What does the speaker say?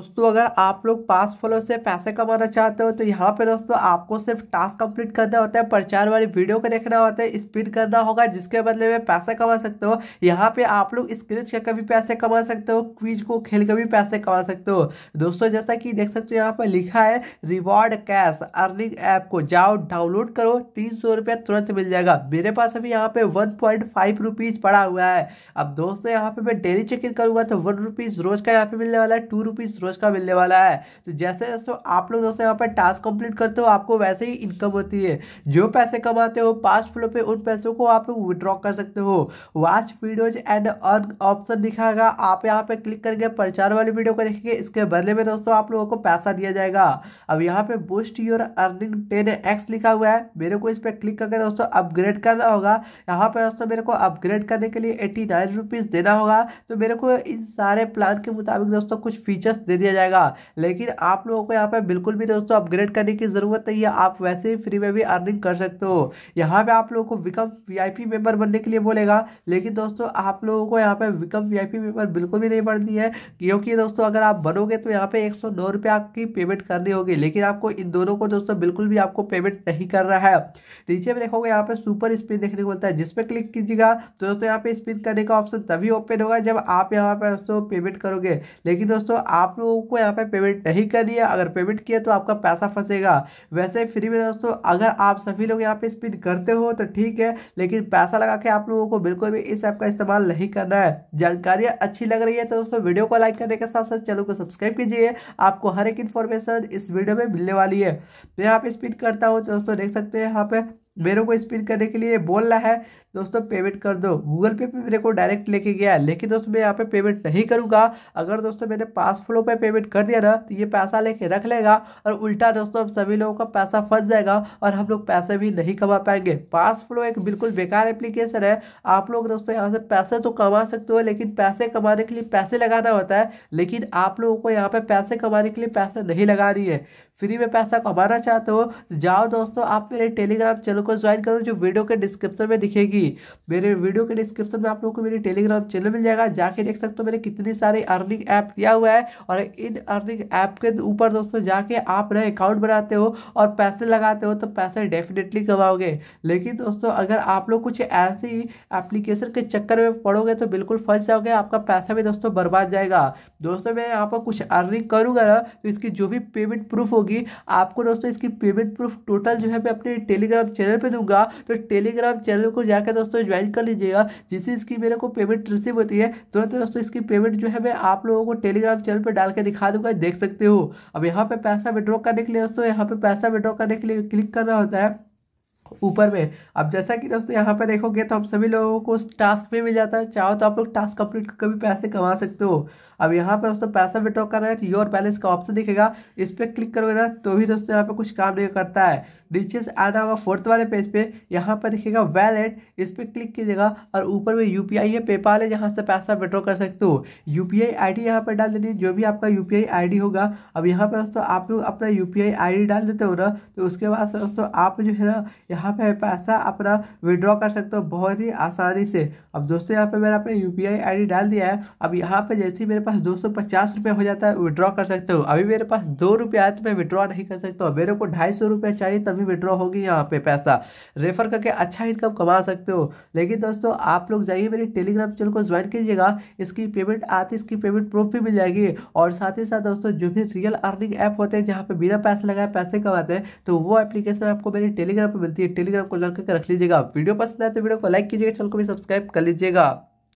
दोस्तों अगर आप लोग पास फॉलो से पैसे कमाना चाहते हो तो यहाँ पे दोस्तों आपको सिर्फ टास्क कंप्लीट करना होता है प्रचार वाली वीडियो को देखना होता है स्पिन करना होगा जिसके बदले में पैसा कमा सकते हो यहाँ पे आप लोग स्क्रिच कर भी पैसे कमा सकते हो क्विज को खेल कर भी पैसे कमा सकते हो दोस्तों जैसा कि देख सकते हो यहाँ पर लिखा है रिवॉर्ड कैश अर्निंग ऐप को जाओ डाउनलोड करो तीन सौ रुपया तुरंत मिल जाएगा मेरे पास अभी यहाँ पे वन पॉइंट फाइव रुपीज पड़ा हुआ है अब दोस्तों यहाँ पे मैं डेली चेक इन करूँगा तो वन रुपीज़ रोज का यहाँ पे मिलने वाला है टू रुपीज़ रोज बोनस का मिलने वाला है तो जैसे दोस्तों आप लोग दोस्तों यहाँ पर टास्क कंप्लीट करते हो आपको वैसे ही इनकम होती है जो पैसे कमाते हो पास फ्लो पे उन पैसों को आप विड्रॉ कर सकते हो watch videos and earn option दिखाएगा आप यहाँ पे क्लिक करके प्रचार वाली वीडियो को देखेंगे इसके बदले में दोस्तों आप लोगों को पैसा दिया जाएगा अब यहाँ पे boost your earning ten x लिखा हुआ है मेरे को इस पर क्लिक करके दोस्तों अपग्रेड करना होगा यहाँ पर दोस्तों मेरे को अपग्रेड करने के लिए एट्टी नाइन रुपीज़ देना होगा तो मेरे को इन सारे प्लान के मुताबिक दोस्तों कुछ फीचर्स दे दिया जाएगा लेकिन आप लोगों को यहाँ पर बिल्कुल भी दोस्तों अपग्रेड करने की ज़रूरत नहीं है आप वैसे ही फ्री में भी अर्निंग कर सकते हो यहाँ पे आप लोगों को विकम वीआईपी मेंबर बनने के लिए बोलेगा लेकिन दोस्तों आप लोगों को यहाँ पे विकम वीआईपी मेंबर बिल्कुल भी नहीं बननी है क्योंकि दोस्तों अगर आप बनोगे तो यहाँ पे एक सौ की पेमेंट करनी होगी लेकिन आपको इन दोनों को दोस्तों बिल्कुल भी आपको पेमेंट नहीं कर रहा है नीचे में देखोगे यहाँ पे सुपर स्पिन देखने को मिलता है जिसपे क्लिक कीजिएगा तो दोस्तों यहाँ पे स्पिन करने का ऑप्शन तभी ओपन होगा जब आप यहाँ पे दोस्तों पेमेंट करोगे लेकिन दोस्तों आप लोगों को यहाँ पे पेमेंट नहीं कर दिया अगर पेमेंट किया तो आपका पैसा फंसेगा वैसे फ्री में दोस्तों अगर आप सभी लोग यहाँ पे स्पिन करते हो तो ठीक है लेकिन पैसा लगा के आप लोगों को बिल्कुल भी इस ऐप का इस्तेमाल नहीं करना है जानकारियाँ अच्छी लग रही है तो दोस्तों वीडियो को लाइक करने के साथ साथ चैनल को सब्सक्राइब कीजिए आपको हर एक इन्फॉर्मेशन इस वीडियो में मिलने वाली है मैं तो यहाँ पे स्पिन करता हूँ तो दोस्तों देख सकते हैं यहाँ पे मेरे को स्पिन करने के लिए बोल रहा है दोस्तों पेमेंट कर दो गूगल पे पे मेरे को डायरेक्ट लेके गया लेकिन दोस्तों मैं यहाँ पे पेमेंट नहीं करूँगा अगर दोस्तों मैंने पास फ्लो पे पेमेंट कर दिया ना तो ये पैसा लेके रख लेगा और उल्टा दोस्तों सभी लोगों का पैसा फंस जाएगा और हम लोग पैसे भी नहीं कमा पाएंगे पास फ्लो एक बिल्कुल बेकार एप्लीकेशन है आप लोग दोस्तों यहाँ से पैसे तो कमा सकते हो लेकिन पैसे कमाने के लिए पैसे लगाना होता है लेकिन आप लोगों को यहाँ पर पैसे कमाने के लिए पैसे नहीं लगा रही है फ्री में पैसा कमाना चाहते हो जाओ दोस्तों आप मेरे टेलीग्राम चैनल को ज्वाइन करो जो वीडियो के डिस्क्रिप्शन में दिखेगी होगी मेरे वीडियो के डिस्क्रिप्शन में आप लोगों को मेरे टेलीग्राम चैनल मिल जाएगा जाके देख सकते हो मैंने कितनी सारी अर्निंग ऐप दिया हुआ है और इन अर्निंग ऐप के ऊपर दोस्तों जाके आप नए अकाउंट बनाते हो और पैसे लगाते हो तो पैसे डेफिनेटली कमाओगे लेकिन दोस्तों अगर आप लोग कुछ ऐसी एप्लीकेशन के चक्कर में पड़ोगे तो बिल्कुल फंस जाओगे आपका पैसा भी दोस्तों बर्बाद जाएगा दोस्तों मैं यहाँ पर कुछ अर्निंग करूँगा ना तो इसकी जो भी पेमेंट प्रूफ होगी आपको दोस्तों इसकी पेमेंट प्रूफ टोटल जो है मैं अपने टेलीग्राम चैनल पर दूंगा तो टेलीग्राम चैनल को जाकर है दोस्तों ज्वाइन कर लीजिएगा जिससे इसकी मेरे को पेमेंट रिसीव होती है तुरंत दोस्तों इसकी पेमेंट जो है मैं आप लोगों को टेलीग्राम चैनल पर डाल के दिखा दूंगा देख सकते हो अब यहाँ पर पैसा विड्रॉ करने के लिए दोस्तों यहाँ पर पैसा विड्रॉ करने के लिए क्लिक करना होता है ऊपर में अब जैसा कि दोस्तों यहाँ पर देखोगे तो हम सभी लोगों को टास्क भी मिल जाता है चाहो तो आप लोग टास्क कंप्लीट करके भी पैसे कमा सकते हो अब यहाँ पर दोस्तों पैसा विड्रॉ करना है तो योर बैलेंस का ऑप्शन दिखेगा इस पर क्लिक करोगे ना तो भी दोस्तों यहाँ पर कुछ काम नहीं करता है नीचे से आना होगा फोर्थ वाले पेज पे यहाँ पर दिखेगा वैलेट इस पर क्लिक कीजिएगा और ऊपर में यू है पेपाल है जहाँ से पैसा विड्रॉ कर सकते हो U P I I D यहाँ पर डाल देनी जो भी आपका U P I I D होगा अब यहाँ पर दोस्तों आप लोग अपना U P I I D डाल देते हो ना तो उसके बाद दोस्तों आप जो है ना यहाँ पे पैसा अपना विड्रॉ कर सकते हो बहुत ही आसानी से अब दोस्तों यहाँ पे मैंने अपने यू पी डाल दिया है अब यहाँ पे जैसे ही मेरे पास दो सौ पचास रुपये हो जाता है विड्रॉ कर सकते हो अभी मेरे पास दो रुपये आए तो मैं विड्रॉ नहीं कर सकता हूँ मेरे को ढाई सौ चाहिए तभी विड्रॉ होगी यहाँ पे पैसा रेफर करके अच्छा इनकम कमा सकते हो लेकिन दोस्तों आप लोग जाइए मेरे टेलीग्राम चैनल को ज्वाइन कीजिएगा इसकी पेमेंट आती इसकी पेमेंट प्रूफ भी मिल जाएगी और साथ ही साथ दोस्तों जो भी रियल अर्निंग ऐप होते हैं जहाँ पे बिना पैसे लगाए पैसे कमाते हैं तो वो एप्लीकेशन आपको मेरे टेलीग्राम पर मिलती है टेलीग्राम को लॉक करके रख लीजिएगा वीडियो पसंद आए तो वीडियो को लाइक कीजिएगा चैनल को भी सब्सक्राइब कर लीजिएगा